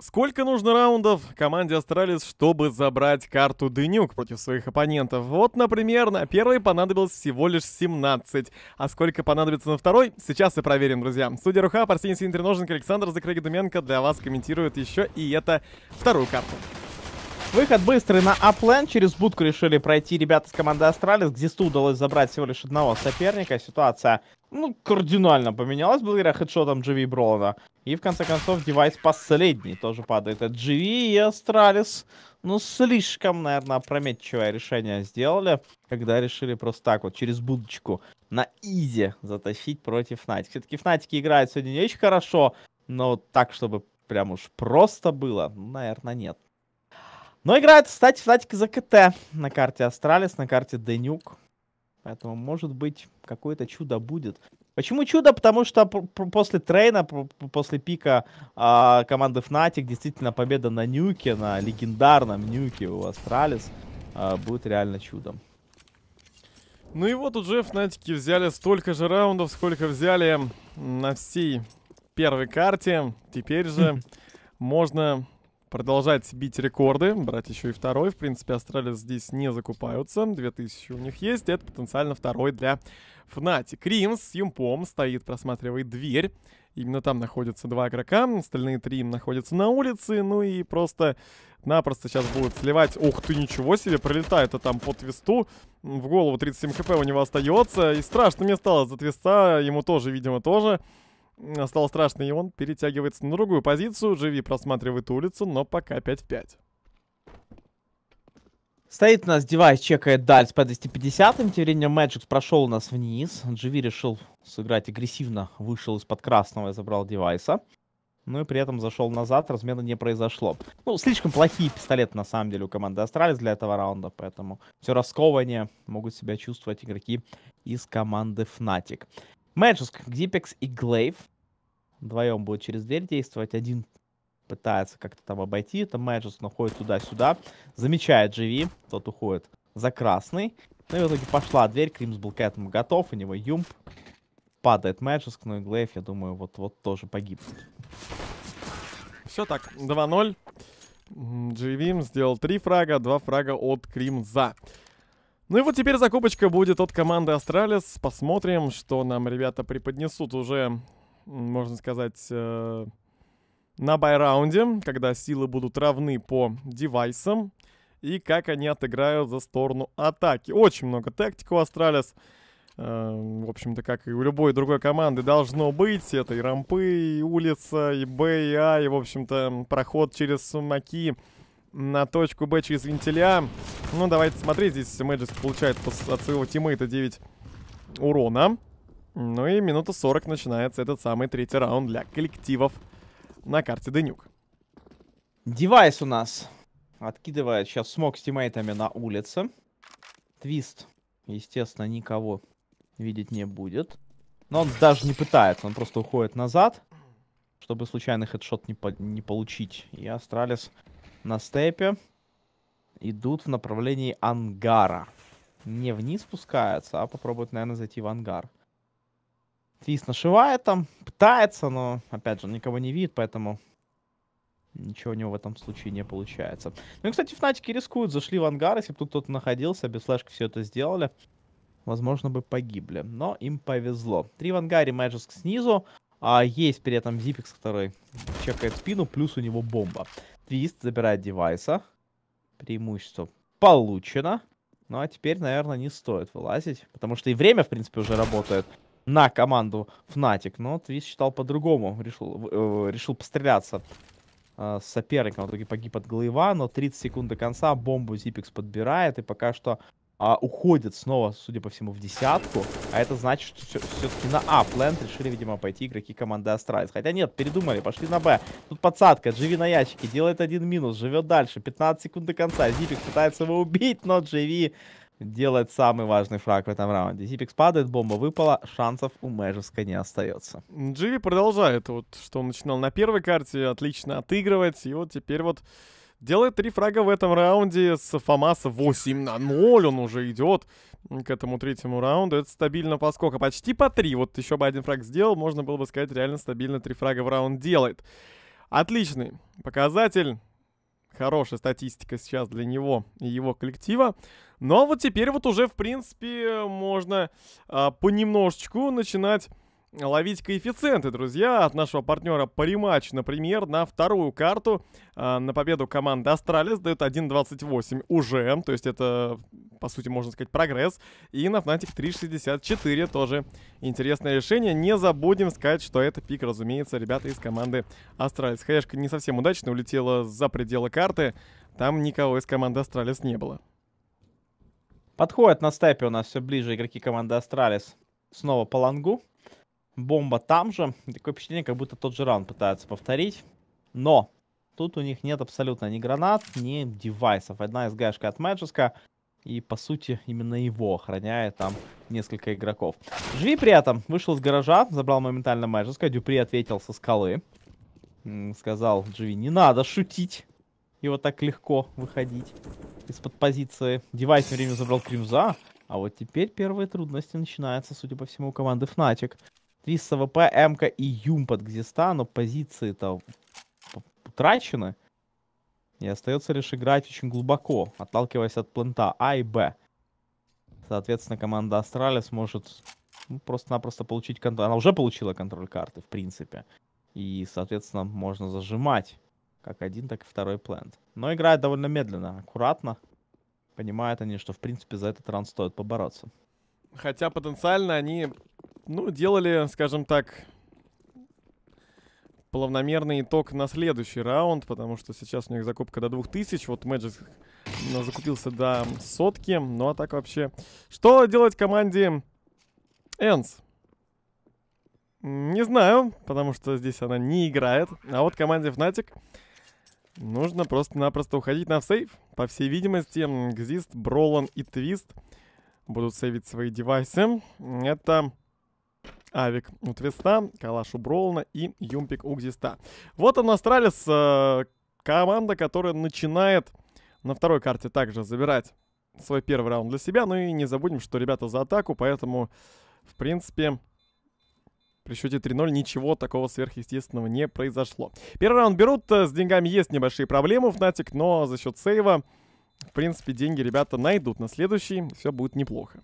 Сколько нужно раундов команде Астралис, чтобы забрать карту Денюк против своих оппонентов? Вот, например, на первой понадобилось всего лишь 17. А сколько понадобится на второй, сейчас и проверим, друзья. Судья Руха, Арсений Синтерноженко, Александр Закрыгдуменко для вас комментирует еще и это вторую карту. Выход быстрый на аплен. Через будку решили пройти ребята с команды Астралис. Гзисту удалось забрать всего лишь одного соперника. Ситуация, ну, кардинально поменялась благодаря хедшотам GV Бролана. И, в конце концов, девайс последний тоже падает от GV и Астралис. Ну, слишком, наверное, опрометчивое решение сделали, когда решили просто так вот через будочку на изи затащить против Фнатик. Все-таки Фнатики играют сегодня не очень хорошо, но так, чтобы прям уж просто было, ну, наверное, нет. Но играет, кстати, Фнатик за КТ на карте Астралис, на карте Денюк. Поэтому, может быть, какое-то чудо будет. Почему чудо? Потому что после трейна, после пика э, команды Fnatic, действительно победа на нюке, на легендарном нюке у Астралис э, будет реально чудом. Ну и вот уже Фнатики взяли столько же раундов, сколько взяли на всей первой карте. Теперь же можно продолжать бить рекорды, брать еще и второй. В принципе, Астралис здесь не закупаются, 2000 у них есть, это потенциально второй для Фнати. Кримс с Юмпом стоит, просматривает дверь. Именно там находятся два игрока, остальные три находятся на улице, ну и просто... Напросто сейчас будут сливать. Ух ты, ничего себе, пролетает а там по твисту. В голову 37 хп у него остается. И страшно мне стало за твиста, ему тоже, видимо, тоже. Стало страшно, и он перетягивается на другую позицию. Живи просматривает улицу, но пока 5 в 5. Стоит у нас девайс, чекает даль с P250. Тем временем Magix прошел у нас вниз. GV решил сыграть агрессивно. Вышел из-под красного и забрал девайса. Ну и при этом зашел назад, размена не произошло. Ну, слишком плохие пистолеты, на самом деле, у команды Астралис для этого раунда, поэтому все раскование могут себя чувствовать игроки из команды Fnatic. Magisk, Gzipex и Глейв Вдвоем будет через дверь действовать. Один пытается как-то там обойти. Там Мэджус находит туда-сюда. Замечает Живи. Тот уходит за красный. Ну и в итоге пошла дверь. Кримс был к этому готов. У него юмп. Падает Мэджус Ну и Глейв, я думаю, вот-вот тоже погиб. Все так, 2-0. Дживим сделал 3 фрага, 2 фрага от Кримза. Ну и вот теперь закупочка будет от команды Астралис. Посмотрим, что нам ребята преподнесут уже можно сказать, э, на байраунде, когда силы будут равны по девайсам, и как они отыграют за сторону атаки. Очень много тактик у Астралис. Э, в общем-то, как и у любой другой команды должно быть. Это и рампы, и улица, и Б, и А, и, в общем-то, проход через сумаки на точку Б через вентиля. Ну, давайте смотреть. Здесь Мэджис получает от своего тиммейта 9 урона. Ну и минута 40 начинается этот самый третий раунд для коллективов на карте Денюк. Девайс у нас откидывает сейчас смог с тиммейтами на улице. Твист, естественно, никого видеть не будет. Но он даже не пытается, он просто уходит назад, чтобы случайный хедшот не, по не получить. И Астралис на степе идут в направлении ангара. Не вниз спускаются, а попробуют, наверное, зайти в ангар. Твист нашивает там, пытается, но, опять же, никого не видит, поэтому ничего у него в этом случае не получается. Ну и, кстати, фнатики рискуют, зашли в ангар, если бы тут кто-то находился, без флешки все это сделали, возможно, бы погибли. Но им повезло. Три в ангаре, Мэджиск снизу, а есть при этом Зипикс, который чекает спину, плюс у него бомба. Твист забирает девайса. Преимущество получено. Ну а теперь, наверное, не стоит вылазить, потому что и время, в принципе, уже работает на команду Fnatic. Но Твис считал по-другому, решил, э, решил постреляться э, с соперником. В итоге погиб от голова, но 30 секунд до конца бомбу Зипекс подбирает и пока что а, уходит снова, судя по всему, в десятку. А это значит, что все-таки на А плент решили, видимо, пойти игроки команды Астралис. Хотя нет, передумали, пошли на Б. Тут подсадка, живи на ящике, делает один минус, живет дальше. 15 секунд до конца, Зипик пытается его убить, но живи GV делает самый важный фраг в этом раунде. Зипикс падает, бомба выпала, шансов у Мэжевска не остается. Дживи продолжает, вот что он начинал на первой карте, отлично отыгрывать, и вот теперь вот делает три фрага в этом раунде с Фомаса 8 на 0, он уже идет к этому третьему раунду, это стабильно по сколько, почти по три. вот еще бы один фраг сделал, можно было бы сказать, реально стабильно три фрага в раунд делает. Отличный показатель Хорошая статистика сейчас для него и его коллектива. Но ну, а вот теперь вот уже, в принципе, можно а, понемножечку начинать ловить коэффициенты, друзья, от нашего партнера Париматч, например, на вторую карту э, на победу команды Астралис дает 1.28 уже, то есть это, по сути, можно сказать, прогресс. И на Fnatic 3.64 тоже интересное решение. Не забудем сказать, что это пик, разумеется, ребята из команды Астралис. Хэшка не совсем удачно улетела за пределы карты, там никого из команды Астралис не было. Подходит на степе у нас все ближе игроки команды Астралис. Снова по лангу бомба там же. Такое впечатление, как будто тот же ран пытаются повторить. Но тут у них нет абсолютно ни гранат, ни девайсов. Одна из гашка от Мэджиска. И, по сути, именно его охраняет там несколько игроков. Живи при этом вышел из гаража, забрал моментально Мэджиска. Дюпри ответил со скалы. Сказал Дживи, не надо шутить. И вот так легко выходить из-под позиции. Девайс время забрал Кримза. А вот теперь первые трудности начинаются, судя по всему, у команды Fnatic. 3 СВП, МК и Юм под Гзиста, но позиции-то утрачены. И остается лишь играть очень глубоко, отталкиваясь от плента А и Б. Соответственно, команда Астралис может ну, просто-напросто получить контроль. Она уже получила контроль карты, в принципе. И, соответственно, можно зажимать как один, так и второй плент. Но играет довольно медленно, аккуратно. Понимают они, что, в принципе, за этот раунд стоит побороться. Хотя потенциально они ну, делали, скажем так, плавномерный итог на следующий раунд, потому что сейчас у них закупка до 2000, вот Magic закупился до сотки, ну а так вообще... Что делать команде Энс? Не знаю, потому что здесь она не играет, а вот команде Fnatic нужно просто-напросто уходить на сейв. По всей видимости, Гзист, Бролан и Твист будут сейвить свои девайсы. Это Авик у Твиста, Калаш у Броуна и Юмпик у Гзиста. Вот он Астралис, э, команда, которая начинает на второй карте также забирать свой первый раунд для себя. Ну и не забудем, что ребята за атаку, поэтому, в принципе, при счете 3-0 ничего такого сверхъестественного не произошло. Первый раунд берут, э, с деньгами есть небольшие проблемы у Фнатик, но за счет сейва, в принципе, деньги ребята найдут на следующий, все будет неплохо.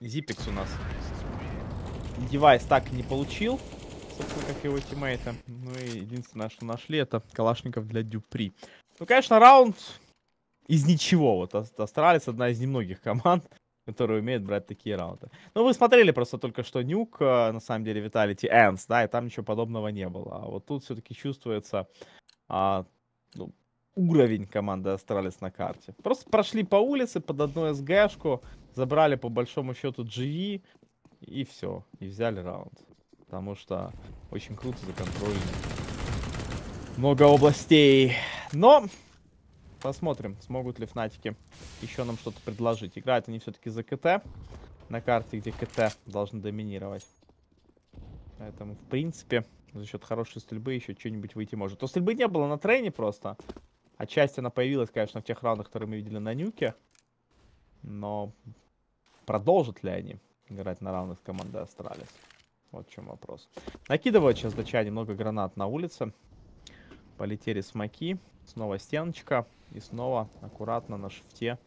Зипекс у нас. Девайс так не получил, собственно, как его тиммейта. Ну и единственное, что нашли, это Калашников для Дюпри. Ну, конечно, раунд из ничего. Вот Астралис одна из немногих команд, которые умеют брать такие раунды. Ну, вы смотрели просто только что нюк, э, на самом деле, Vitality Ends, да, и там ничего подобного не было. А вот тут все-таки чувствуется а, ну, уровень команды Астралис на карте. Просто прошли по улице под одну СГшку, забрали по большому счету GV e и все, и взяли раунд. Потому что очень круто за контроль Много областей. Но посмотрим, смогут ли Фнатики еще нам что-то предложить. Играют они все-таки за КТ на карте, где КТ должны доминировать. Поэтому, в принципе, за счет хорошей стрельбы еще что-нибудь выйти может. То стрельбы не было на трейне просто. Отчасти она появилась, конечно, в тех раундах, которые мы видели на нюке. Но продолжат ли они играть на раундах с командой Астралис? Вот в чем вопрос. Накидывают сейчас дача немного гранат на улице. Полетели смоки. Снова стеночка. И снова аккуратно на шифте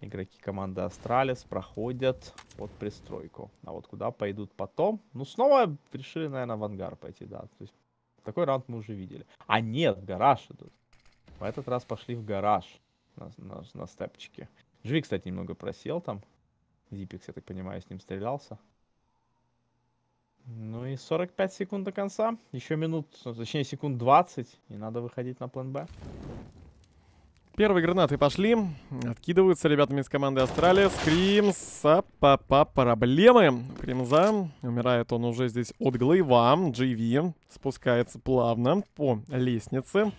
игроки команды Астралис проходят под пристройку. А вот куда пойдут потом? Ну, снова решили, наверное, в ангар пойти, да. То есть такой раунд мы уже видели. А нет, в гараж идут. В этот раз пошли в гараж на, на, на степчике. Жви, кстати, немного просел там. Зипикс, я так понимаю, с ним стрелялся. Ну и 45 секунд до конца. Еще минут, точнее секунд 20. И надо выходить на план Б. Первые гранаты пошли. Откидываются ребятами из команды Астралия. Скримс. Папа, проблемы. Кримза. Умирает он уже здесь от Глейва. GV спускается плавно по лестнице.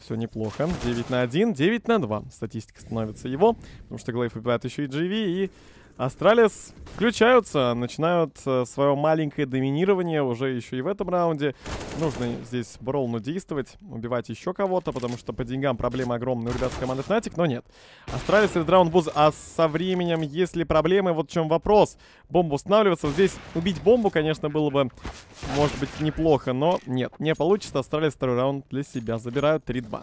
Все неплохо. 9 на 1, 9 на 2. Статистика становится его, потому что Глейв убивает еще и GV, и Астралис включаются, начинают э, свое маленькое доминирование уже еще и в этом раунде. Нужно здесь Броуну действовать, убивать еще кого-то, потому что по деньгам проблемы огромные у ребят с команды Fnatic, но нет. Астралис и Драундбуз, а со временем есть ли проблемы? Вот в чем вопрос. Бомбу устанавливаться. Здесь убить бомбу, конечно, было бы, может быть, неплохо, но нет, не получится. Астралис второй раунд для себя забирают 3-2.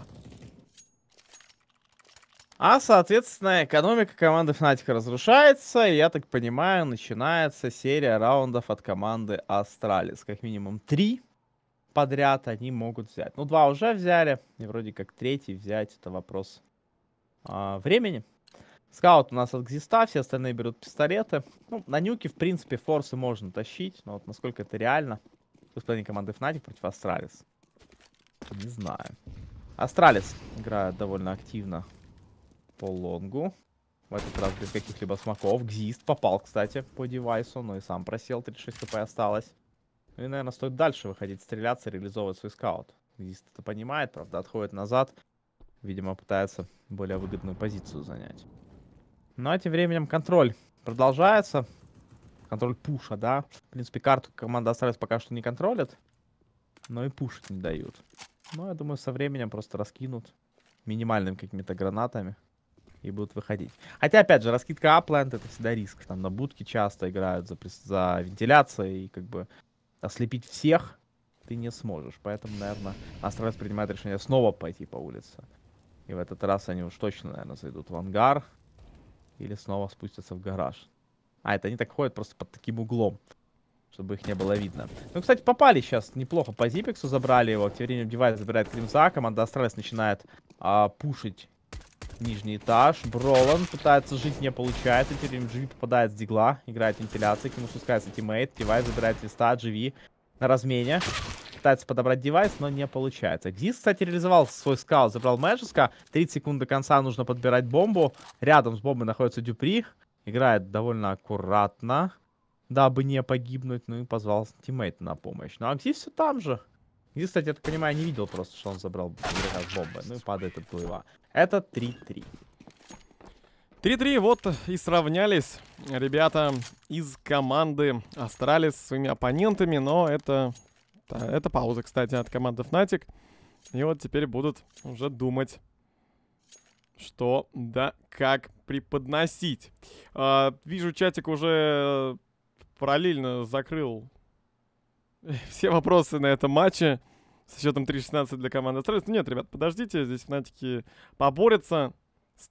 А, соответственно, экономика команды Fnatic разрушается, и, я так понимаю, начинается серия раундов от команды Астралис. Как минимум три подряд они могут взять. Ну, два уже взяли, и вроде как третий взять, это вопрос а, времени. Скаут у нас от Гзиста, все остальные берут пистолеты. Ну, на нюке, в принципе, форсы можно тащить, но вот насколько это реально в исполнении команды Fnatic против Астралис, не знаю. Астралис играет довольно активно по лонгу. В этот раз без каких-либо смоков. Гзист попал, кстати, по девайсу, но и сам просел. 36 хп осталось. Ну и, наверное, стоит дальше выходить, стреляться, реализовывать свой скаут. Гзист это понимает, правда, отходит назад. Видимо, пытается более выгодную позицию занять. Ну а тем временем контроль продолжается. Контроль пуша, да. В принципе, карту команда Астралис пока что не контролит. Но и пушить не дают. Но ну, я думаю, со временем просто раскинут минимальными какими-то гранатами и будут выходить. Хотя, опять же, раскидка Апланд это всегда риск. Там на будке часто играют за, за вентиляцией, и как бы ослепить всех ты не сможешь. Поэтому, наверное, Астралис принимает решение снова пойти по улице. И в этот раз они уж точно, наверное, зайдут в ангар или снова спустятся в гараж. А, это они так ходят просто под таким углом, чтобы их не было видно. Ну, кстати, попали сейчас неплохо по Зипексу, забрали его. Тем временем Девайс забирает Кримза, команда Астралис начинает а, пушить Нижний этаж. Бролан пытается жить, не получается. Теперь MGV попадает с дигла. Играет вентиляция. К нему спускается тиммейт. Девайс забирает листа. GV на размене. Пытается подобрать девайс, но не получается. Диск, кстати, реализовал свой скаут. Забрал Мэджиска. 30 секунд до конца нужно подбирать бомбу. Рядом с бомбой находится Дюпри. Играет довольно аккуратно, дабы не погибнуть. Ну и позвал тиммейта на помощь. Но ну, Аксис все там же. И, кстати, я так понимаю, не видел просто, что он забрал игрока с бомбы. Ну и падает от плыва. Это 3-3. 3-3, вот и сравнялись ребята из команды Астралис с своими оппонентами, но это, это пауза, кстати, от команды Fnatic. И вот теперь будут уже думать, что да как преподносить. А, вижу, чатик уже параллельно закрыл все вопросы на этом матче со счетом 3-16 для команды Астралис. Нет, ребят, подождите, здесь Фнатики поборются.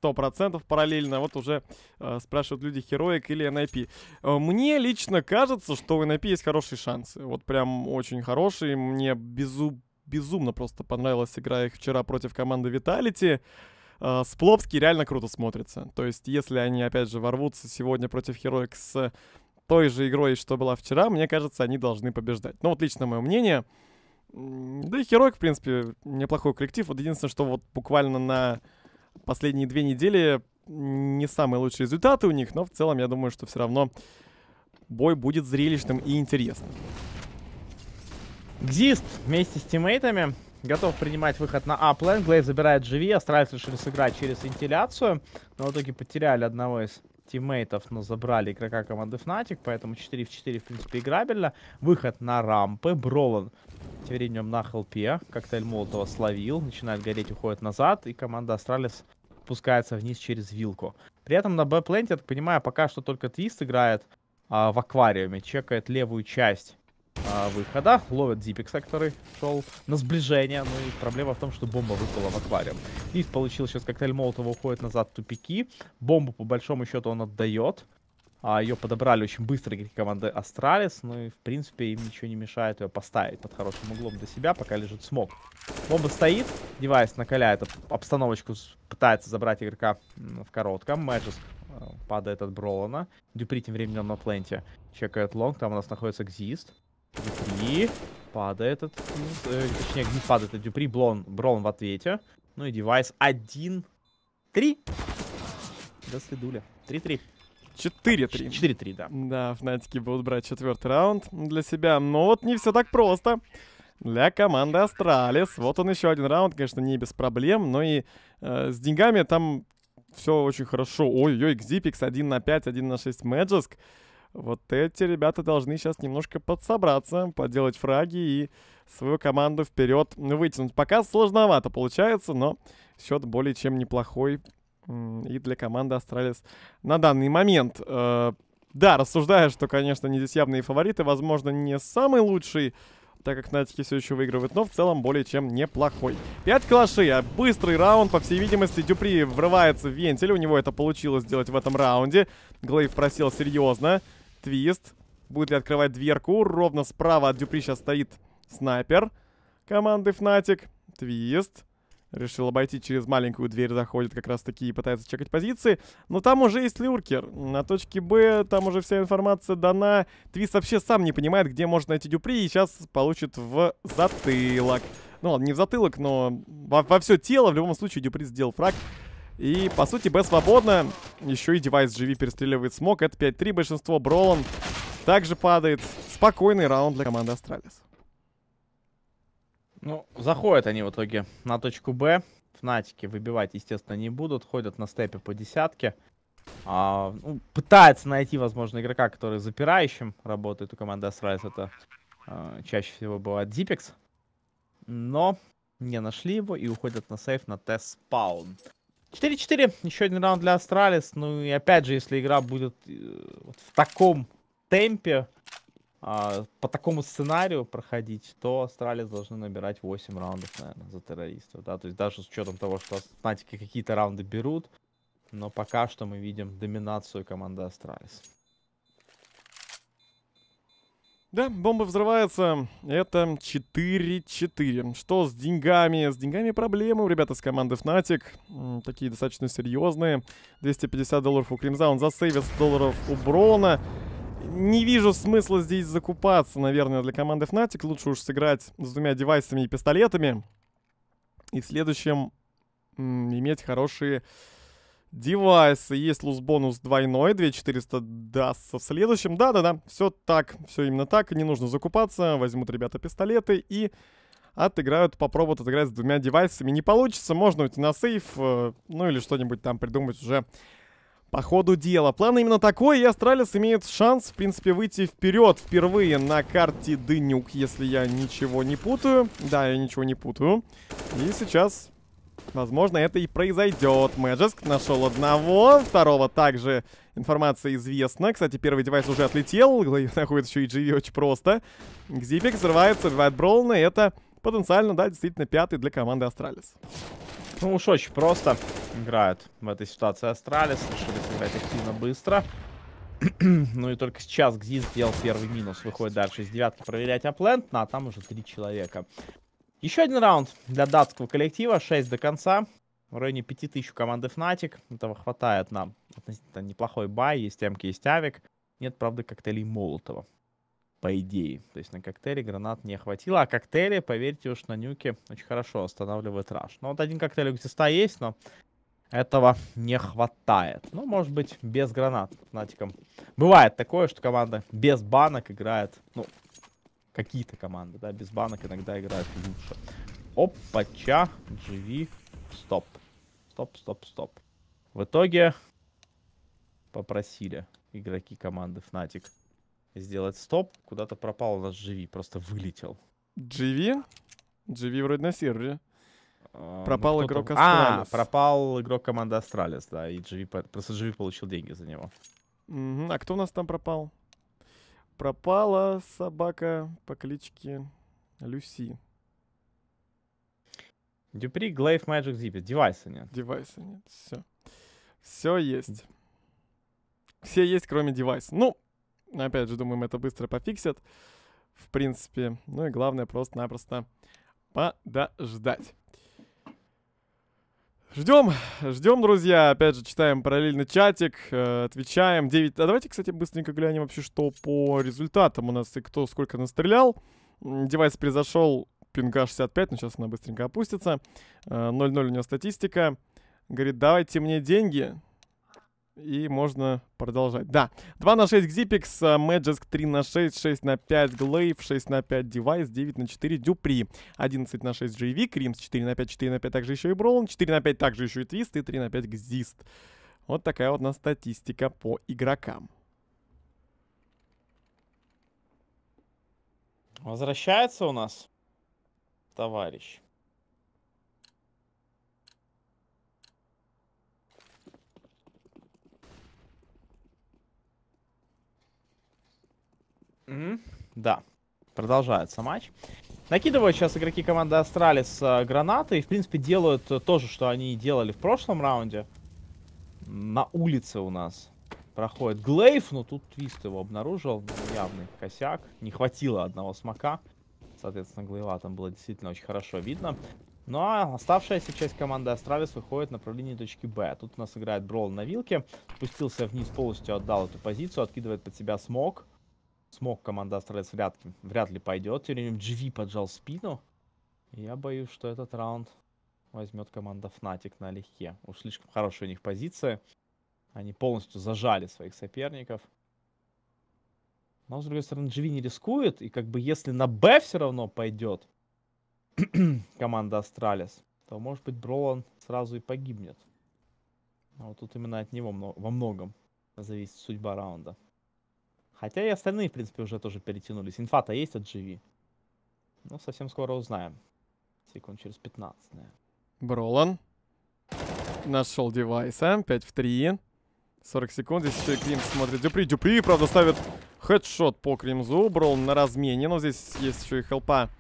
100% параллельно. Вот уже э, спрашивают люди, Heroic или NIP. Э, мне лично кажется, что у NIP есть хорошие шансы. Вот прям очень хорошие. Мне безу безумно просто понравилась игра их вчера против команды Vitality. Э, Сплопский реально круто смотрится. То есть, если они, опять же, ворвутся сегодня против Heroic с той же игрой, что была вчера, мне кажется, они должны побеждать. Ну вот лично мое мнение. Да и Херойк, в принципе, неплохой коллектив. Вот единственное, что вот буквально на последние две недели не самые лучшие результаты у них, но в целом я думаю, что все равно бой будет зрелищным и интересным. Гзист вместе с тиммейтами готов принимать выход на аплен. Глейв забирает живи, Астральцы решили сыграть через вентиляцию, но в итоге потеряли одного из тиммейтов, но забрали игрока команды Fnatic, поэтому 4 в 4, в принципе, играбельно. Выход на рампы, Бролан тем временем на хелпе, коктейль Молотова словил, начинает гореть, уходит назад, и команда Астралис спускается вниз через вилку. При этом на Б-пленте, я так понимаю, пока что только Твист играет а, в аквариуме, чекает левую часть выхода. Ловят Зипикса, который шел на сближение. Ну и проблема в том, что бомба выпала в аквариум. Лифт получил сейчас коктейль Молотова, уходит назад в тупики. Бомбу, по большому счету, он отдает. А ее подобрали очень быстро игроки команды Астралис. Ну и, в принципе, им ничего не мешает ее поставить под хорошим углом для себя, пока лежит смог. Бомба стоит, девайс накаляет обстановочку, пытается забрать игрока в коротком. Мэджиск э, падает от Бролана. Дюпри тем временем на пленте чекает лонг, там у нас находится экзист Дюпри. Падает этот... Э, точнее, не падает, а Дюпри. Блон, Брон в ответе. Ну и девайс один три, до следуля. три три 4-3. 4-3, да. Да, Фнатики будут брать четвертый раунд для себя. Но вот не все так просто для команды Астралис. Вот он еще один раунд, конечно, не без проблем, но и э, с деньгами там все очень хорошо. Ой-ой, Xipix 1 на 5, 1 на 6 Magisk. Вот эти ребята должны сейчас немножко подсобраться, поделать фраги и свою команду вперед вытянуть. Пока сложновато получается, но счет более чем неплохой и для команды Астралис на данный момент. Э, да, рассуждая, что, конечно, не здесь явные фавориты, возможно, не самый лучший, так как Натики все еще выигрывают, но в целом более чем неплохой. Пять калашей, а быстрый раунд, по всей видимости, Дюпри врывается в вентиль, у него это получилось сделать в этом раунде. Глейв просил серьезно, твист. Будет ли открывать дверку? Ровно справа от Дюпри сейчас стоит снайпер команды Fnatic. Твист. Решил обойти через маленькую дверь, заходит как раз таки и пытается чекать позиции. Но там уже есть люркер. На точке Б там уже вся информация дана. Твист вообще сам не понимает, где можно найти Дюпри, и сейчас получит в затылок. Ну ладно, не в затылок, но во, во все тело. В любом случае Дюпри сделал фраг. И, по сути, Б свободно. Еще и девайс GV перестреливает смог. Это 5-3 большинство. Бролан также падает. Спокойный раунд для команды Астралис. Ну, заходят они в итоге на точку Б. Фнатики выбивать, естественно, не будут. Ходят на степе по десятке. А, ну, пытается найти, возможно, игрока, который запирающим работает у команды Астралис. Это а, чаще всего бывает Дипекс. Но не нашли его и уходят на сейф на тест спаун. 4-4. Еще один раунд для Астралис. Ну и опять же, если игра будет э, вот в таком темпе, а, по такому сценарию проходить, то Астралис должны набирать 8 раундов, наверное, за террористов. Да? То есть даже с учетом того, что Фнатики какие-то раунды берут, но пока что мы видим доминацию команды Астралис. Да, бомба взрывается. Это 4-4. Что с деньгами? С деньгами проблемы у ребят из команды Fnatic. Такие достаточно серьезные. 250 долларов у Кримза. Он засейвит долларов у Брона. Не вижу смысла здесь закупаться, наверное, для команды Fnatic. Лучше уж сыграть с двумя девайсами и пистолетами. И в следующем иметь хорошие девайсы. Есть луз бонус двойной, 2400 дастся в следующем. Да-да-да, все так, все именно так, не нужно закупаться. Возьмут ребята пистолеты и отыграют, попробуют отыграть с двумя девайсами. Не получится, можно уйти на сейф, э, ну или что-нибудь там придумать уже по ходу дела. План именно такой, и Астралис имеет шанс, в принципе, выйти вперед впервые на карте Дынюк, если я ничего не путаю. Да, я ничего не путаю. И сейчас Возможно, это и произойдет. Мэджеск нашел одного, второго также информация известна. Кстати, первый девайс уже отлетел, находится еще и GV e очень просто. Гзипик взрывается, убивает Бролна, и это потенциально, да, действительно пятый для команды Астралис. Ну уж очень просто играют в этой ситуации Астралис, решили сыграть активно быстро. ну и только сейчас Гзин сделал первый минус, выходит дальше из девятки проверять аплент, ну, а там уже три человека. Еще один раунд для датского коллектива, 6 до конца. В районе 5000 команды Fnatic. Этого хватает нам. Относительно неплохой бай, есть темки, есть авик. Нет, правда, коктейлей Молотова. По идее. То есть на коктейле гранат не хватило. А коктейли, поверьте уж, на нюке очень хорошо останавливает раш. Ну вот один коктейль у Ксиста есть, но этого не хватает. Ну, может быть, без гранат Фнатиком. Бывает такое, что команда без банок играет, ну, Какие-то команды, да, без банок иногда играют лучше. Опача, GV, стоп. Стоп, стоп, стоп. В итоге попросили игроки команды Fnatic сделать стоп. Куда-то пропал у нас GV, просто вылетел. GV? GV вроде на сервере. А, ну, пропал игрок а, Астралис. А, пропал игрок команды Астралис, да, и GV, просто GV получил деньги за него. Угу. А кто у нас там пропал? пропала собака по кличке Люси. Дюпри, Глейв, Magic Zip. Девайса нет. Девайса нет. Все. Все есть. Все есть, кроме девайса. Ну, опять же, думаем, это быстро пофиксят. В принципе. Ну и главное, просто-напросто подождать. Ждем, ждем, друзья. Опять же, читаем параллельно чатик, э, отвечаем. 9. А давайте, кстати, быстренько глянем вообще, что по результатам у нас и кто сколько настрелял. Девайс произошел пинга 65, но сейчас она быстренько опустится. Э, 0-0 у него статистика. Говорит, давайте мне деньги. И можно продолжать. Да, 2 на 6 Xipix, Magic 3 на 6, 6 на 5 Glaive, 6 на 5 Device, 9 на 4 Дюпри, 11 на 6 JV, Кримс 4 на 5, 4 на 5 также еще и Броун, 4 на 5 также еще и Твист и 3 на 5 Гзист. Вот такая вот у нас статистика по игрокам. Возвращается у нас товарищ. Mm Да. Продолжается матч. Накидывают сейчас игроки команды Астралис э, гранаты. И, в принципе, делают э, то же, что они делали в прошлом раунде. На улице у нас проходит Глейв. Но тут Твист его обнаружил. Явный косяк. Не хватило одного смока. Соответственно, Глейва там было действительно очень хорошо видно. Ну а оставшаяся часть команды Астралис выходит в направлении точки Б. Тут у нас играет Брол на вилке. Спустился вниз полностью, отдал эту позицию. Откидывает под себя Смок смог команда Астралец вряд, вряд ли пойдет. Временем GV поджал спину. Я боюсь, что этот раунд возьмет команда Fnatic налегке. Уж слишком хорошая у них позиция. Они полностью зажали своих соперников. Но, с другой стороны, GV не рискует. И как бы если на Б все равно пойдет команда Астралис, то, может быть, Бролан сразу и погибнет. А вот тут именно от него во многом зависит судьба раунда. Хотя и остальные, в принципе, уже тоже перетянулись. Инфа-то есть от GV. Ну, совсем скоро узнаем. Секунд через 15. Бролан. Нашел девайса. 5 в 3. 40 секунд. Здесь еще и смотрит. Дюпри. Дюпри, правда, ставит хедшот по Кримзу. Бролан на размене. Но здесь есть еще и хелпа.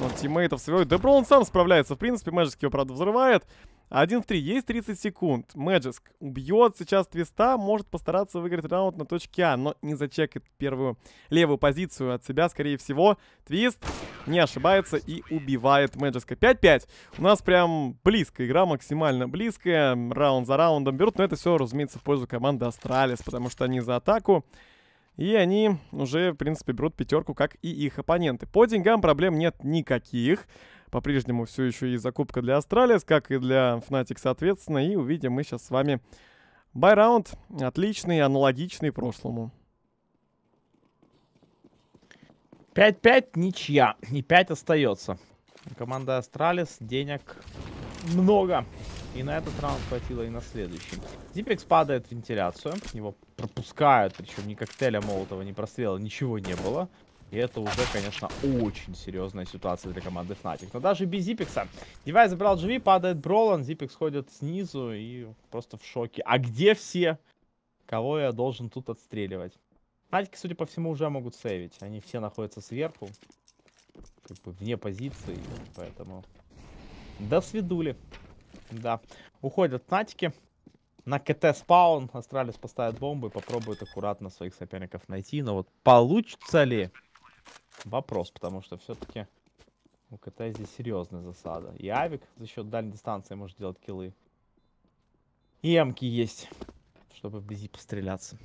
Но тиммейтов своего. Да Бролан сам справляется. В принципе, Мэджик его, правда, взрывает. 1 в 3, есть 30 секунд. Мэджиск убьет сейчас твиста, может постараться выиграть раунд на точке А, но не зачекает первую левую позицию от себя, скорее всего. Твист не ошибается и убивает Мэджиска. 5-5. У нас прям близкая игра, максимально близкая. Раунд за раундом берут, но это все, разумеется, в пользу команды Астралис, потому что они за атаку. И они уже, в принципе, берут пятерку, как и их оппоненты. По деньгам проблем нет никаких по-прежнему все еще и закупка для Астралис, как и для Fnatic, соответственно. И увидим мы сейчас с вами байраунд. Отличный, аналогичный прошлому. 5-5 ничья. И 5 остается. Команда Астралис денег много. И на этот раунд хватило и на следующий. Зипекс падает в вентиляцию. Его пропускают, причем ни коктейля Молотова, ни прострела, ничего не было. И это уже, конечно, очень серьезная ситуация для команды Fnatic. Но даже без Зипекса, Девай забрал GV, падает Бролан, Зипекс ходит снизу и просто в шоке. А где все? Кого я должен тут отстреливать? Фнатики, судя по всему, уже могут сейвить. Они все находятся сверху. Как бы вне позиции, поэтому... До свидули. Да. Уходят Фнатики. На КТ спаун Астралис поставит бомбы и попробует аккуратно своих соперников найти. Но вот получится ли вопрос, потому что все-таки у КТ здесь серьезная засада. И Авик за счет дальней дистанции может делать киллы. И Эмки есть, чтобы вблизи постреляться.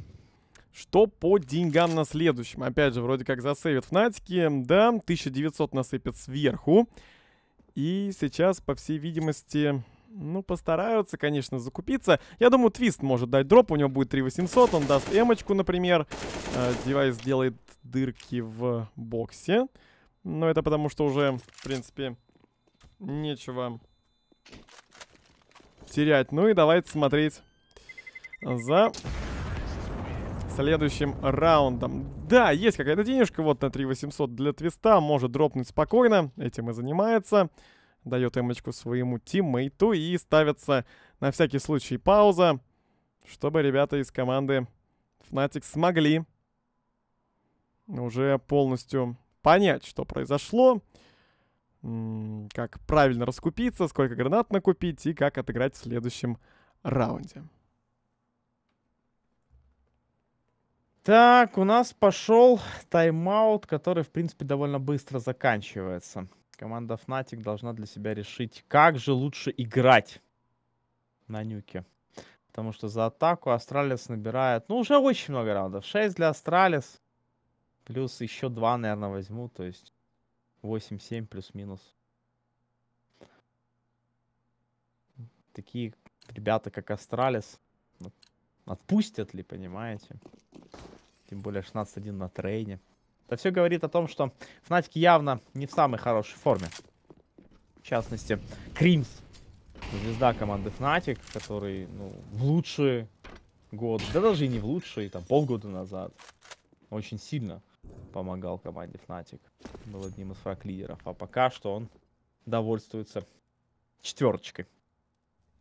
Что по деньгам на следующем? Опять же, вроде как засейвят Фнатики. Да, 1900 насыпет сверху. И сейчас, по всей видимости, ну, постараются, конечно, закупиться. Я думаю, Твист может дать дроп. У него будет 3800. Он даст эмочку, например. Э, девайс делает дырки в боксе. Но это потому, что уже, в принципе, нечего терять. Ну и давайте смотреть за следующим раундом. Да, есть какая-то денежка вот на 3800 для твиста. Может дропнуть спокойно. Этим и занимается дает эмочку своему тиммейту и ставится на всякий случай пауза, чтобы ребята из команды Fnatic смогли уже полностью понять, что произошло, как правильно раскупиться, сколько гранат накупить и как отыграть в следующем раунде. Так, у нас пошел тайм-аут, который, в принципе, довольно быстро заканчивается. Команда Fnatic должна для себя решить, как же лучше играть на нюке. Потому что за атаку Астралис набирает, ну, уже очень много раундов. 6 для Астралис, плюс еще 2, наверное, возьму, то есть 8-7 плюс-минус. Такие ребята, как Астралис, отпустят ли, понимаете? Тем более 16-1 на трейне. Это все говорит о том, что Fnatic явно не в самой хорошей форме. В частности, Кримс, звезда команды Fnatic, который ну, в лучшие годы, да даже и не в лучшие, там полгода назад, очень сильно помогал команде Fnatic. Был одним из фраг-лидеров, а пока что он довольствуется четверочкой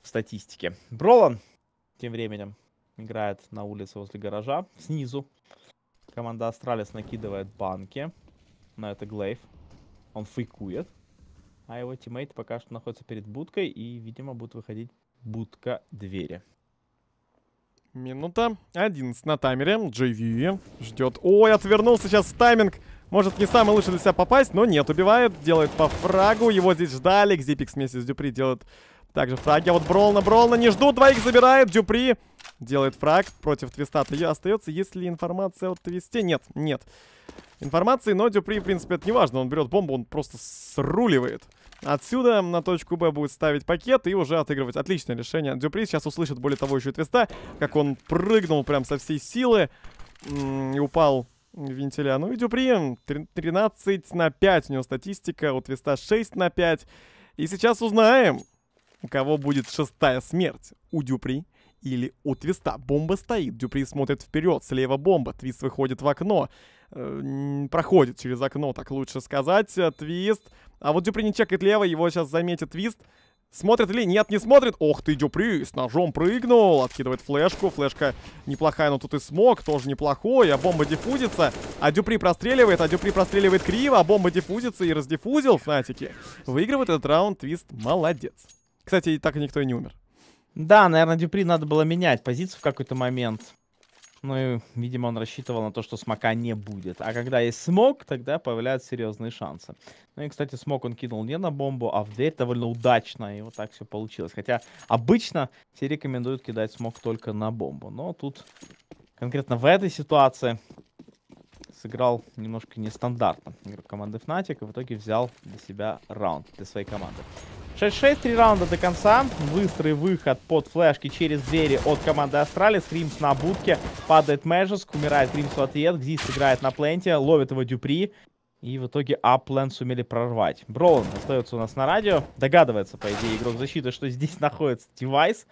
в статистике. Бролан тем временем играет на улице возле гаража, снизу. Команда Астралис накидывает банки. Но это Глейв. Он фейкует. А его тиммейт пока что находится перед будкой. И, видимо, будет выходить будка двери. Минута 11 на таймере. JV ждет. Ой, отвернулся сейчас тайминг. Может, не самый лучший для себя попасть, но нет, убивает. Делает по фрагу. Его здесь ждали. Гзипикс вместе с Дюпри делает также фраги. А вот Бролна, Бролна не ждут. Двоих забирает. Дюпри делает фраг против Твиста. И остается, если информация от Твисте. Нет, нет. Информации, но Дюпри, в принципе, это не важно. Он берет бомбу, он просто сруливает. Отсюда на точку Б будет ставить пакет и уже отыгрывать. Отличное решение. Дюпри сейчас услышит, более того, еще Твиста, как он прыгнул прям со всей силы и упал вентиля. Ну и Дюпри 13 на 5 у него статистика, у Твиста 6 на 5. И сейчас узнаем, у кого будет шестая смерть? У Дюпри или у Твиста? Бомба стоит, Дюпри смотрит вперед, слева бомба, Твист выходит в окно. Э, проходит через окно, так лучше сказать. Э, твист. А вот Дюпри не чекает лево, его сейчас заметит Твист. Смотрит или нет, не смотрит. Ох ты, Дюпри, с ножом прыгнул. Откидывает флешку. Флешка неплохая, но тут и смог. Тоже неплохой. А бомба диффузится. А Дюпри простреливает. А Дюпри простреливает криво. А бомба диффузится и раздиффузил, фнатики. Выигрывает этот раунд твист. Молодец. Кстати, и так никто и не умер. Да, наверное, Дюпри надо было менять позицию в какой-то момент. Ну и, видимо, он рассчитывал на то, что смока не будет. А когда есть смог, тогда появляются серьезные шансы. Ну и, кстати, смог он кинул не на бомбу, а в дверь довольно удачно. И вот так все получилось. Хотя обычно все рекомендуют кидать смог только на бомбу. Но тут конкретно в этой ситуации сыграл немножко нестандартно игрок команды Fnatic и в итоге взял для себя раунд, для своей команды. 6-6, 3 раунда до конца. Быстрый выход под флешки через двери от команды Астралис. Гримс на будке, падает Мэжеск, умирает Гримс в ответ. Гзис играет на пленте, ловит его Дюпри. И в итоге Аплен сумели прорвать. Броун остается у нас на радио. Догадывается, по идее, игрок защиты, что здесь находится девайс.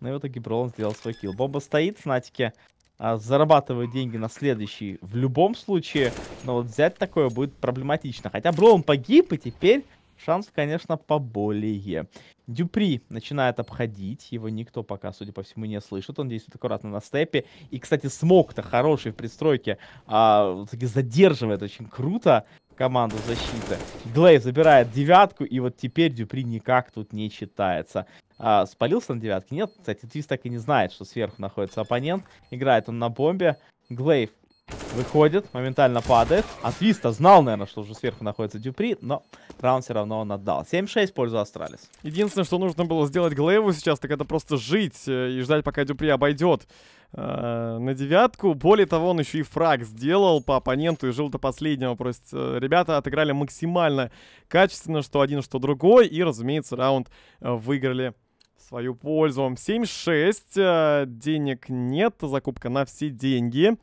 Но ну в итоге Броун сделал свой килл. Бомба стоит, Фнатики а, зарабатывают деньги на следующий в любом случае. Но вот взять такое будет проблематично. Хотя Броун погиб, и теперь Шанс, конечно, поболее. Дюпри начинает обходить, его никто пока, судя по всему, не слышит, он действует аккуратно на степе. И, кстати, смог-то хороший в пристройке, а, таки задерживает очень круто команду защиты. Глей забирает девятку, и вот теперь Дюпри никак тут не читается. А, спалился на девятке? Нет, кстати, Твист так и не знает, что сверху находится оппонент. Играет он на бомбе. Глейв Выходит, моментально падает. Атвиста знал, наверное, что уже сверху находится Дюпри, но раунд все равно он отдал. 7-6 пользу Астралис. Единственное, что нужно было сделать Глейву сейчас, так это просто жить э, и ждать, пока Дюпри обойдет э, на девятку. Более того, он еще и фраг сделал по оппоненту и жил до последнего. Просто э, ребята отыграли максимально качественно, что один, что другой. И, разумеется, раунд э, выиграли свою пользу. 7-6. денег нет. Закупка на все деньги.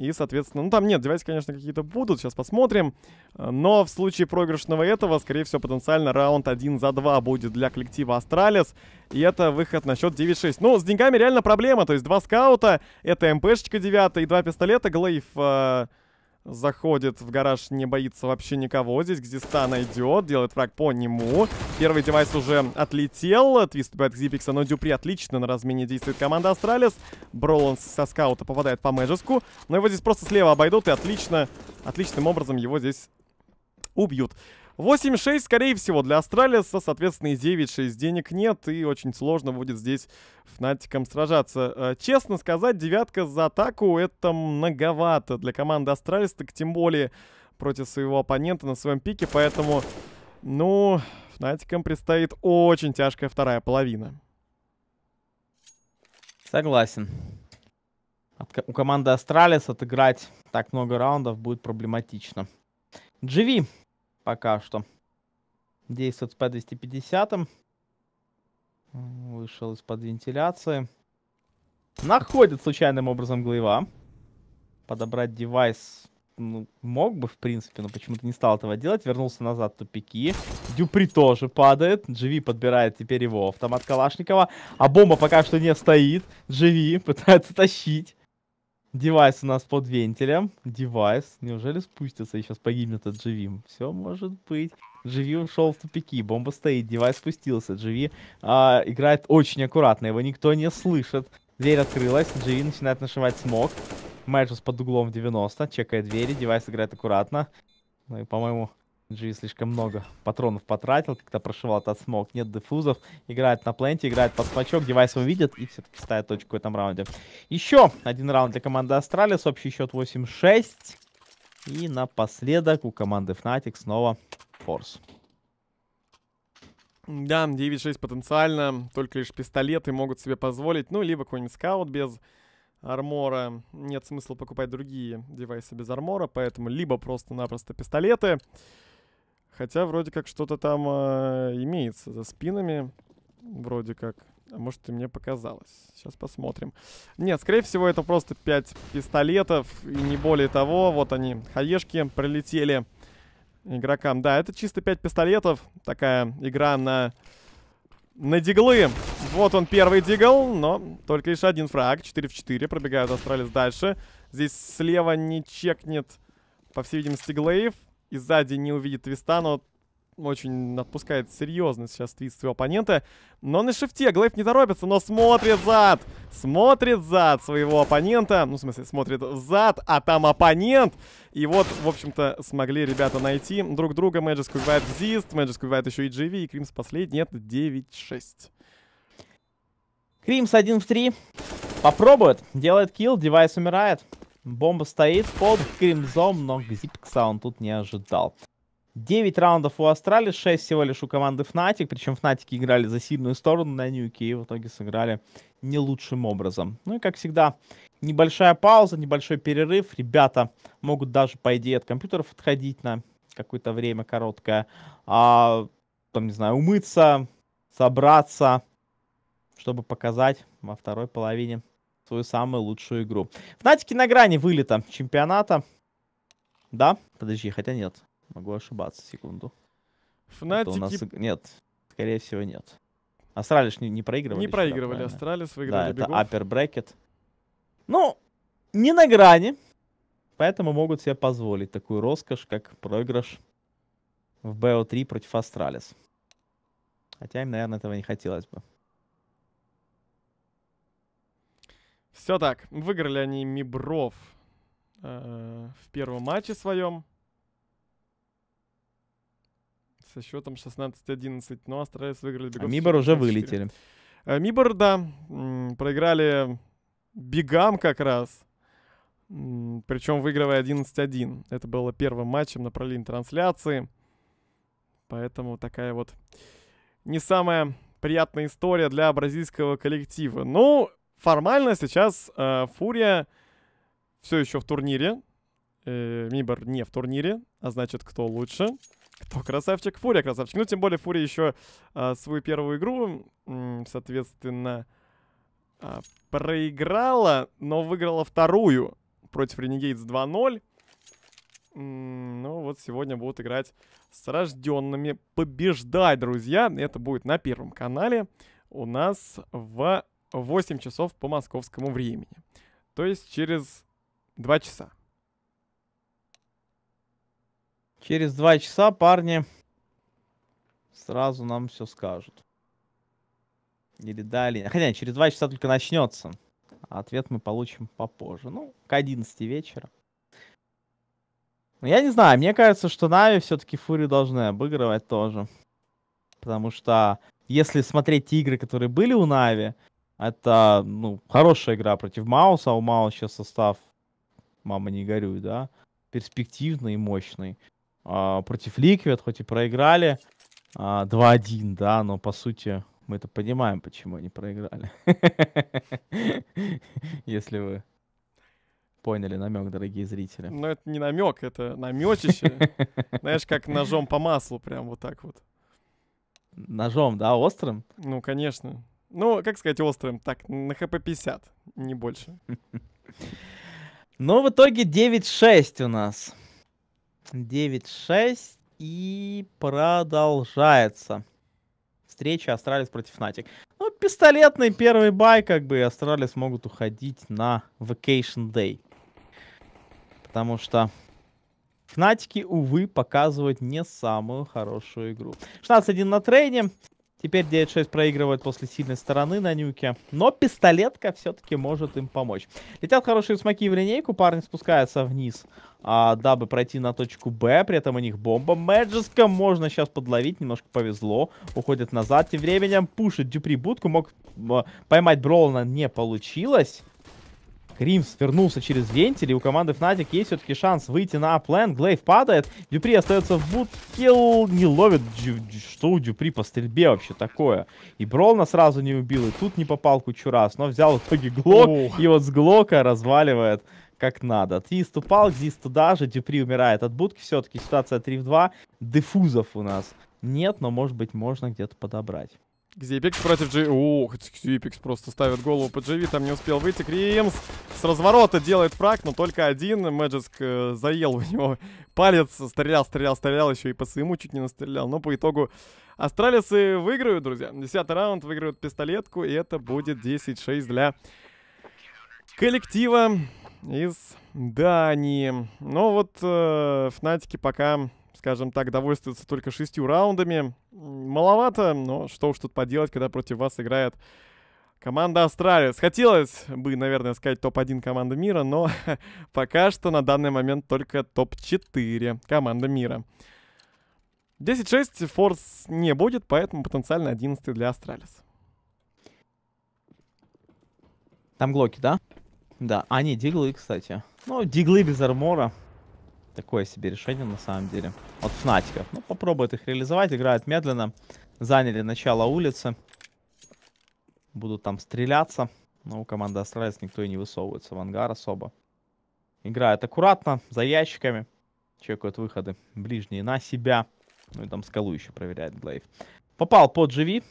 И, соответственно, ну там нет, девайсы, конечно, какие-то будут, сейчас посмотрим. Э, но в случае проигрышного этого, скорее всего, потенциально раунд 1 за 2 будет для коллектива Астралис. И это выход на счет 9-6. Ну, с деньгами реально проблема. То есть два скаута, это МПшечка 9 и два пистолета. Глейв... Э Заходит в гараж, не боится вообще никого. Здесь Гзиста найдет, делает фраг по нему. Первый девайс уже отлетел. Твист убивает Зипикса, но Дюпри отлично на размене действует команда Астралис. Бролан со скаута попадает по Мэджеску. Но его здесь просто слева обойдут и отлично, отличным образом его здесь убьют. 8-6, скорее всего, для Астралиса, соответственно, и 9-6 денег нет, и очень сложно будет здесь Фнатиком сражаться. Э, честно сказать, девятка за атаку — это многовато для команды Астралис, так тем более против своего оппонента на своем пике, поэтому, ну, Фнатикам предстоит очень тяжкая вторая половина. Согласен. От, у команды Астралис отыграть так много раундов будет проблематично. GV пока что. Действует с P250. Вышел из-под вентиляции. Находит случайным образом глыва. Подобрать девайс ну, мог бы, в принципе, но почему-то не стал этого делать. Вернулся назад тупики. Дюпри тоже падает. Дживи подбирает теперь его автомат Калашникова. А бомба пока что не стоит. Дживи пытается тащить. Девайс у нас под вентилем. Девайс. Неужели спустится и сейчас погибнет от GV? Все может быть. GV ушел в тупики. Бомба стоит. Девайс спустился. GV а, играет очень аккуратно. Его никто не слышит. Дверь открылась. GV начинает нашивать смог. Мэджус под углом 90. Чекает двери. Девайс играет аккуратно. Ну и, по-моему, Джи слишком много патронов потратил, когда прошивал этот смог. Нет дефузов, играет на пленте, играет под смачок, девайс его и все-таки ставит точку в этом раунде. Еще один раунд для команды Астралис, общий счет 8-6. И напоследок у команды Fnatic снова форс. Да, 9-6 потенциально, только лишь пистолеты могут себе позволить, ну, либо какой-нибудь скаут без армора. Нет смысла покупать другие девайсы без армора, поэтому либо просто-напросто пистолеты... Хотя вроде как что-то там э, имеется за спинами. Вроде как. А может и мне показалось. Сейчас посмотрим. Нет, скорее всего это просто 5 пистолетов и не более того. Вот они, хаешки прилетели игрокам. Да, это чисто 5 пистолетов. Такая игра на... На диглы. Вот он первый дигл, но только лишь один фраг. 4 в 4. Пробегают Астралис дальше. Здесь слева не чекнет, по всей видимости, Глейв и сзади не увидит твиста, но очень отпускает серьезно сейчас твист своего оппонента. Но на шифте Глейв не торопится, но смотрит зад. Смотрит зад своего оппонента. Ну, в смысле, смотрит зад, а там оппонент. И вот, в общем-то, смогли ребята найти друг друга. Мэджиск убивает Зист, Мэджиск убивает еще и Дживи, и Кримс последний. Это 9-6. Кримс 1 в 3. Попробует. Делает килл, девайс умирает. Бомба стоит под кремзом, но Зипкса он тут не ожидал. 9 раундов у Астрали, 6 всего лишь у команды Fnatic, причем Fnatic играли за сильную сторону на нюке и в итоге сыграли не лучшим образом. Ну и как всегда, небольшая пауза, небольшой перерыв, ребята могут даже по идее от компьютеров отходить на какое-то время короткое, а, там, не знаю, умыться, собраться, чтобы показать во второй половине твою самую лучшую игру. Фнатики на грани вылета чемпионата. Да? Подожди, хотя нет. Могу ошибаться, секунду. Фнатики... Нас... Нет, скорее всего нет. Астралиш не, не проигрывали? Не проигрывали, Астралис выиграли Да, бегов. это upper bracket. Ну, не на грани, поэтому могут себе позволить такую роскошь, как проигрыш в BO3 против Астралис. Хотя им, наверное, этого не хотелось бы. Все так. Выиграли они Мибров э, в первом матче своем. Со счетом 16-11. Но Астралис выиграли а Бегов. А Мибор уже вылетели. Э, Мибор, да. проиграли Бегам как раз. Причем выигрывая 11-1. Это было первым матчем на пролин трансляции. Поэтому такая вот не самая приятная история для бразильского коллектива. Ну, формально сейчас э, Фурия все еще в турнире. Э, Мибор не в турнире, а значит, кто лучше? Кто красавчик? Фурия красавчик. Ну, тем более Фурия еще э, свою первую игру, э, соответственно, э, проиграла, но выиграла вторую против Ренегейтс 2-0. Ну вот сегодня будут играть с рожденными. Побеждать, друзья. Это будет на первом канале у нас в 8 часов по московскому времени. То есть через 2 часа. Через 2 часа, парни, сразу нам все скажут. Или далее. Хотя через 2 часа только начнется. А ответ мы получим попозже. Ну, к 11 вечера. Я не знаю, мне кажется, что Нави все-таки Фури должны обыгрывать тоже. Потому что а, если смотреть те игры, которые были у Нави, это, ну, хорошая игра против Мауса. А у Мауса сейчас состав, мама не горюй, да, перспективный и мощный. А, против Ликвид, хоть и проиграли а, 2-1, да, но по сути мы это понимаем, почему они проиграли. Если вы поняли намек, дорогие зрители. Ну, это не намек, это намечище. Знаешь, как ножом по маслу, прям вот так вот. Ножом, да, острым? Ну, конечно. Ну, как сказать, острым, так, на хп 50, не больше. Ну, в итоге 9-6 у нас. 9-6 и продолжается. Встреча Астралис против Натик. Ну, пистолетный первый бай, как бы, и Астралис могут уходить на Vacation Day. Потому что Фнатики, увы, показывают не самую хорошую игру. 16-1 на трейде. Теперь D6 проигрывает после сильной стороны на нюке. Но пистолетка все-таки может им помочь. Летят хорошие смоки в линейку. Парни спускаются вниз, а, дабы пройти на точку Б. При этом у них бомба. Мэджиска можно сейчас подловить. Немножко повезло. Уходит назад. Тем временем пушит Дюпри будку. Мог а, поймать Броуна не получилось. Римс вернулся через вентиль, и у команды Fnatic есть все-таки шанс выйти на план. Глейв падает, Дюпри остается в будке, не ловит. Дю, что у Дюпри по стрельбе вообще такое? И Бролна сразу не убил, и тут не попал кучу раз, но взял в итоге Глок, oh. и вот с Глока разваливает как надо. Твист упал, Гзис туда же, Дюпри умирает от будки, все-таки ситуация 3 в 2. Дефузов у нас нет, но может быть можно где-то подобрать. Гзипикс против Джи... Ух, Гзипикс просто ставит голову по Дживи, там не успел выйти. Кримс с разворота делает фраг, но только один. Мэджиск э, заел у него палец, стрелял, стрелял, стрелял, еще и по своему чуть не настрелял. Но по итогу астралисы выиграют, друзья. Десятый раунд, выиграют пистолетку, и это будет 10-6 для коллектива из Дании. Но вот э, Фнатики пока скажем так, довольствуется только шестью раундами. Маловато, но что уж тут поделать, когда против вас играет команда Астралис. Хотелось бы, наверное, сказать топ-1 команда мира, но пока что на данный момент только топ-4 команда мира. 10-6 форс не будет, поэтому потенциально 11 для Астралис. Там глоки, да? Да, они а диглы, кстати. Ну, диглы без армора. Такое себе решение на самом деле. От фнатиков. Ну, попробует их реализовать. Играют медленно. Заняли начало улицы. Будут там стреляться. Но ну, у команды Астралис никто и не высовывается в ангар особо. Играет аккуратно, за ящиками. Чекают выходы ближние на себя. Ну и там скалу еще проверяет Глейв. Попал под GV.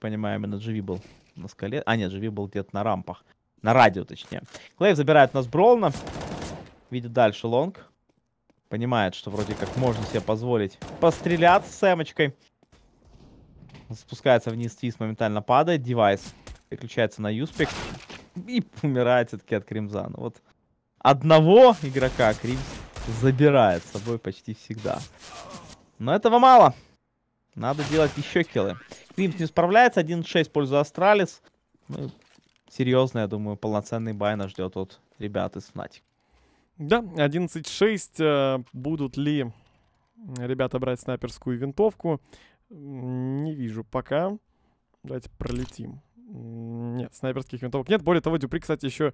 Понимаю, именно GV был на скале. А, нет, GV был где-то на рампах. На радио, точнее. Глейв забирает нас Бролна. Видит дальше лонг. Понимает, что вроде как можно себе позволить постреляться с эмочкой. Спускается вниз, Твис моментально падает. Девайс переключается на Юспик. И умирает все-таки от Кримзана. Ну вот одного игрока Кримс забирает с собой почти всегда. Но этого мало. Надо делать еще киллы. Кримс не справляется. 1-6 в пользу Астралис. Ну, серьезно, я думаю, полноценный бай нас ждет от ребят из Фнатик. Да, 11.6. Э, будут ли ребята брать снайперскую винтовку? Не вижу пока. Давайте пролетим. Нет, снайперских винтовок нет. Более того, Дюпри, кстати, еще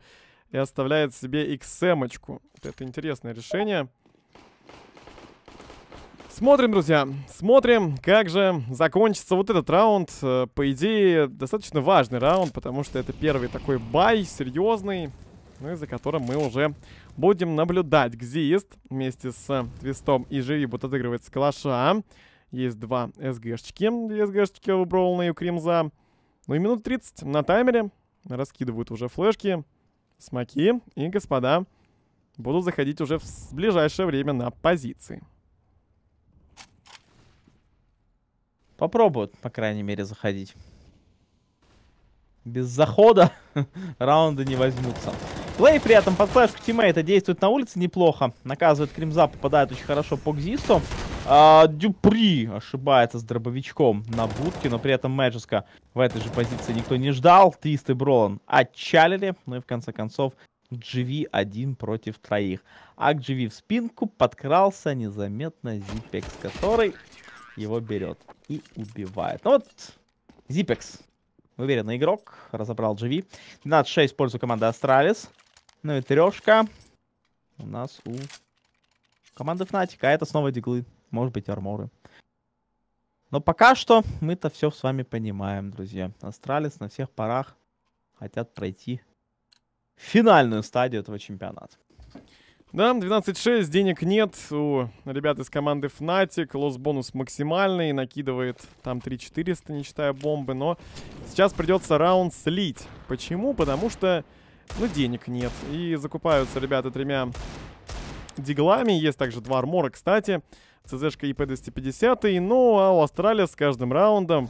и оставляет себе xm -очку. Это интересное решение. Смотрим, друзья, смотрим, как же закончится вот этот раунд. Э, по идее, достаточно важный раунд, потому что это первый такой бай серьезный, ну, и за которым мы уже Будем наблюдать. Гзист вместе с Твистом и Живиб отыгрывает с Калаша. Есть два СГшечки. Две СГшечки у Броуна и у Кримза. Ну и минут 30 на таймере. Раскидывают уже флешки, смоки. И, господа, будут заходить уже в ближайшее время на позиции. Попробуют, по крайней мере, заходить. Без захода раунды не возьмутся. Плей при этом под флешку тиммейта действует на улице неплохо. Наказывает Кримза, попадает очень хорошо по Гзисту. А, Дюпри ошибается с дробовичком на будке, но при этом Мэджиска в этой же позиции никто не ждал. Тист и Бролан отчалили, ну и в конце концов GV один против троих. А к GV в спинку подкрался незаметно Зипекс, который его берет и убивает. Ну вот, Зипекс, уверенный игрок, разобрал GV. 12-6 в пользу команды Астралис. Ну и трешка у нас у команды Fnatic, а это снова диглы, может быть арморы. Но пока что мы-то все с вами понимаем, друзья. Астралис на всех парах хотят пройти финальную стадию этого чемпионата. Да, 12-6, денег нет у ребят из команды Fnatic, лос-бонус максимальный, накидывает там 3400, не считая бомбы, но сейчас придется раунд слить. Почему? Потому что но ну, денег нет. И закупаются ребята тремя диглами. Есть также два армора, кстати. ЦЗшка ИП-250. Ну, а у Астрали с каждым раундом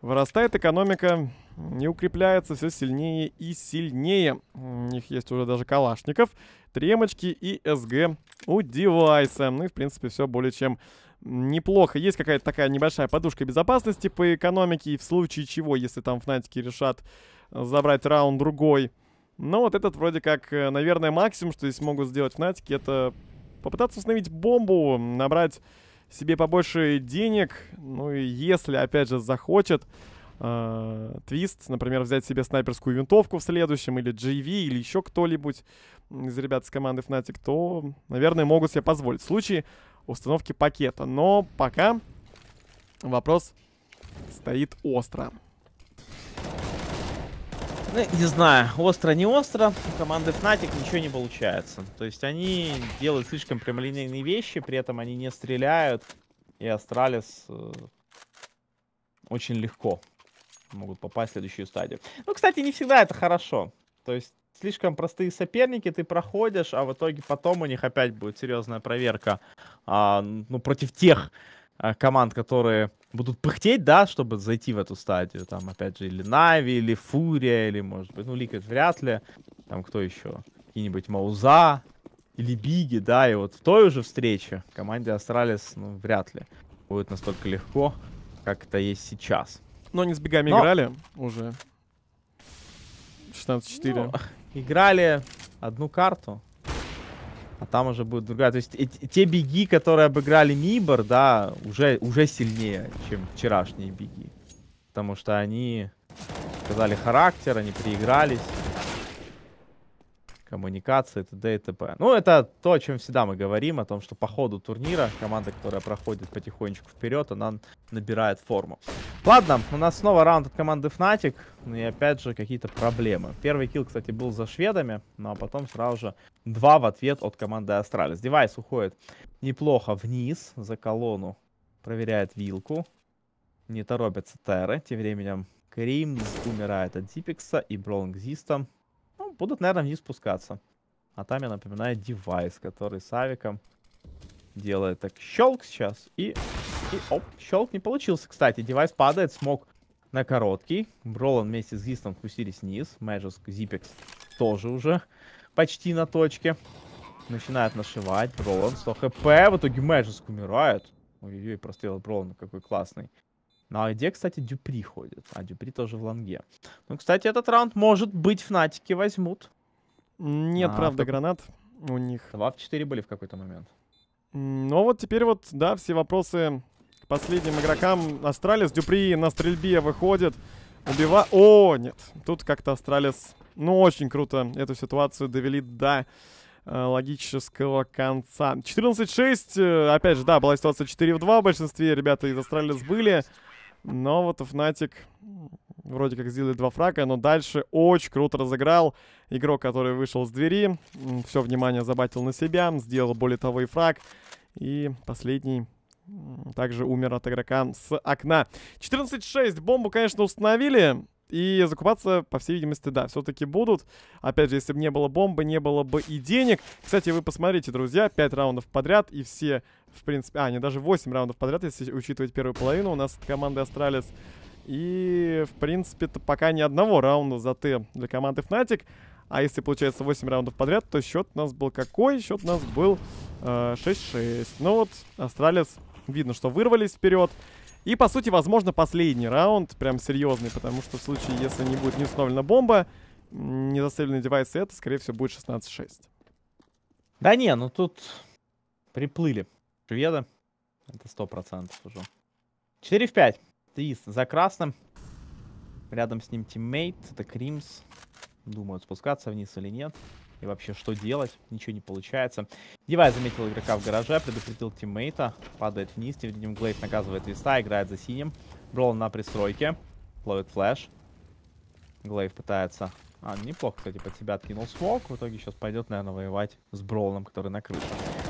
вырастает экономика. Не укрепляется все сильнее и сильнее. У них есть уже даже калашников, тремочки и СГ у девайса. Ну и, в принципе, все более чем неплохо. Есть какая-то такая небольшая подушка безопасности по экономике. И в случае чего, если там фнатики решат забрать раунд другой, но вот этот вроде как, э, наверное, максимум, что здесь могут сделать Фнатики, это попытаться установить бомбу, набрать себе побольше денег. Ну и если, опять же, захочет э, твист, например, взять себе снайперскую винтовку в следующем, или G.V. или еще кто нибудь из ребят с команды Fnatic, то, наверное, могут себе позволить. В случае установки пакета. Но пока вопрос стоит остро. Ну, не знаю, остро, не остро, у команды Fnatic ничего не получается. То есть они делают слишком прямолинейные вещи, при этом они не стреляют, и Астралис э, очень легко могут попасть в следующую стадию. Ну, кстати, не всегда это хорошо. То есть слишком простые соперники, ты проходишь, а в итоге потом у них опять будет серьезная проверка а, ну, против тех Э, команд, которые будут пыхтеть, да, чтобы зайти в эту стадию. Там, опять же, или Нави, или Фурия, или, может быть, ну, Ликвид вряд ли. Там кто еще? Какие-нибудь Мауза или Биги, да, и вот в той уже встрече команде Астралис, ну, вряд ли будет настолько легко, как это есть сейчас. Но они с бегами Но... играли уже. 16-4. Ну, играли одну карту а там уже будет другая. То есть те беги, которые обыграли Мибор, да, уже, уже сильнее, чем вчерашние беги. Потому что они показали характер, они приигрались коммуникации, т.д. и т.п. Ну, это то, о чем всегда мы говорим, о том, что по ходу турнира команда, которая проходит потихонечку вперед, она набирает форму. Ладно, у нас снова раунд от команды Fnatic, ну и опять же какие-то проблемы. Первый килл, кстати, был за шведами, ну а потом сразу же два в ответ от команды Астралис. Девайс уходит неплохо вниз за колонну, проверяет вилку, не торопятся Терры, тем временем Кримс умирает от Дипекса и Бронгзиста Будут, наверное, вниз спускаться. А там, я напоминаю, девайс, который с авиком делает так щелк сейчас. И, и оп, щелк не получился, кстати. Девайс падает, смог на короткий. Бролан вместе с Гистом спустились вниз. Мэджиск, Зипекс тоже уже почти на точке. Начинает нашивать. Бролан 100 хп. В итоге Мэджиск умирает. Ой-ой-ой, прострел Бролана какой классный. Ну, а где, кстати, Дюпри ходит? А, Дюпри тоже в ланге. Ну, кстати, этот раунд, может быть, Фнатики возьмут. Нет, а, правда, как... гранат у них. Два в четыре были в какой-то момент. Ну, вот теперь вот, да, все вопросы к последним игрокам. Астралис, Дюпри на стрельбе выходит. Убива... О, нет. Тут как-то Астралис, ну, очень круто эту ситуацию довели до э, логического конца. 14-6, э, опять же, да, была ситуация 4 в 2, в большинстве ребята из Астралис были. Но вот Фнатик вроде как сделали два фрага, но дальше очень круто разыграл. Игрок, который вышел с двери, все внимание забатил на себя, сделал более того и фраг. И последний также умер от игрока с окна. 14-6. Бомбу, конечно, установили. И закупаться, по всей видимости, да, все-таки будут. Опять же, если бы не было бомбы, не было бы и денег. Кстати, вы посмотрите, друзья, 5 раундов подряд, и все, в принципе... А, не, даже 8 раундов подряд, если учитывать первую половину. У нас от команды Астралис и, в принципе-то, пока ни одного раунда за Т для команды Fnatic. А если получается 8 раундов подряд, то счет у нас был какой? Счет у нас был э, 6-6. Ну вот, Астралис, видно, что вырвались вперед. И, по сути, возможно, последний раунд, прям серьезный, потому что в случае, если не будет не установлена бомба, не заставлены девайсы, это, скорее всего, будет 16-6. Да не, ну тут приплыли шведа. Это 100% уже. 4 в 5. Твист за красным. Рядом с ним тиммейт. Это Кримс. Думают, спускаться вниз или нет и вообще что делать, ничего не получается. Девай заметил игрока в гараже, предупредил тиммейта, падает вниз, тем временем Глейв наказывает Виста, играет за синим. Бролан на пристройке, ловит флэш. Глейв пытается... А, неплохо, кстати, под себя откинул смог. В итоге сейчас пойдет, наверное, воевать с Броланом, который на крыше.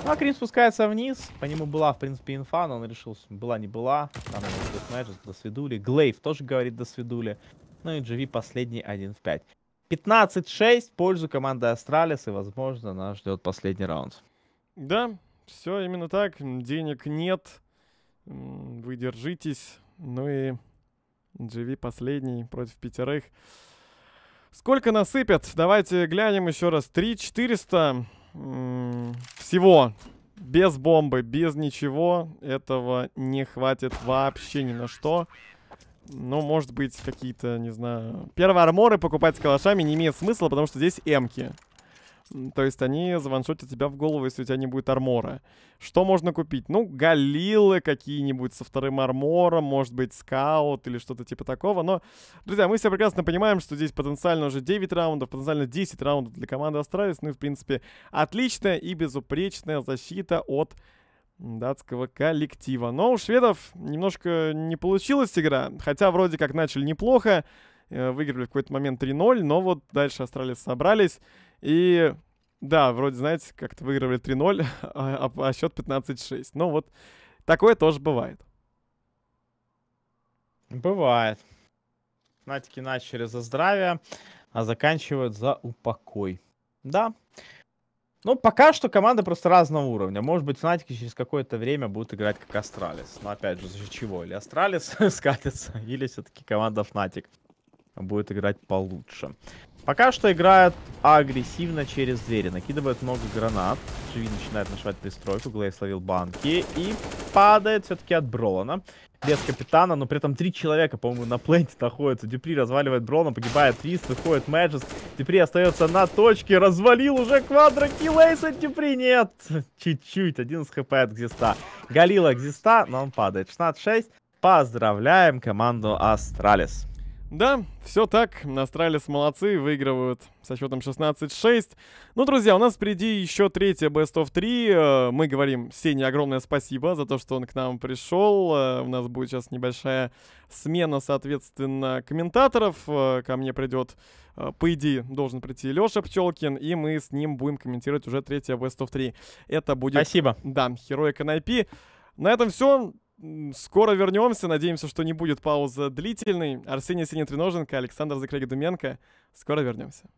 Ну, а Крим спускается вниз. По нему была, в принципе, инфа, но он решил, была не была. Там его до свидули. Глейв тоже говорит до свидули. Ну и GV последний 1 в 5. 15-6 пользу команды Астралис, и, возможно, нас ждет последний раунд. Да, все именно так. Денег нет. Вы держитесь. Ну и GV последний против пятерых. Сколько насыпят? Давайте глянем еще раз. 3400 всего. Без бомбы, без ничего. Этого не хватит вообще ни на что. Ну, может быть, какие-то, не знаю... Первые арморы покупать с калашами не имеет смысла, потому что здесь эмки. То есть они заваншотят тебя в голову, если у тебя не будет армора. Что можно купить? Ну, галилы какие-нибудь со вторым армором, может быть, скаут или что-то типа такого. Но, друзья, мы все прекрасно понимаем, что здесь потенциально уже 9 раундов, потенциально 10 раундов для команды Астралис. Ну и, в принципе, отличная и безупречная защита от датского коллектива. Но у шведов немножко не получилась игра, хотя вроде как начали неплохо, э, выиграли в какой-то момент 3-0, но вот дальше австралийцы собрались и... Да, вроде, знаете, как-то выигрывали 3-0, а, а, а счет 15-6. Но ну вот, такое тоже бывает. Бывает. Натики начали за здравие, а заканчивают за упокой. Да, ну, пока что команда просто разного уровня. Может быть, Фнатики через какое-то время будут играть как Астралис. Но опять же, за чего? Или Астралис скатится, или все-таки команда Фнатик будет играть получше. Пока что играет агрессивно через двери. накидывает много гранат. Живи начинает нашивать пристройку. Глейс словил банки. И падает все-таки от Бролана. Без капитана, но при этом три человека, по-моему, на пленте находятся. Дюпри разваливает Брона, погибает Твист, выходит Мэджис. Дюпри остается на точке. Развалил уже квадро Килейса. Дюпри нет. Чуть-чуть. Один из хп от Гзиста. Галила Гзиста, но он падает. 16-6. Поздравляем команду Астралис. Да, все так, Астралис молодцы, выигрывают со счетом 16-6. Ну, друзья, у нас впереди еще третья Best of 3. Э, мы говорим Сене огромное спасибо за то, что он к нам пришел. Э, у нас будет сейчас небольшая смена, соответственно, комментаторов. Э, ко мне придет, по идее, должен прийти Леша Пчелкин, и мы с ним будем комментировать уже третья Best of 3. Это будет... Спасибо. Да, Heroic NIP. На этом все скоро вернемся. Надеемся, что не будет пауза длительной. Арсений Синитриноженко, Александр Закрегидуменко. Скоро вернемся.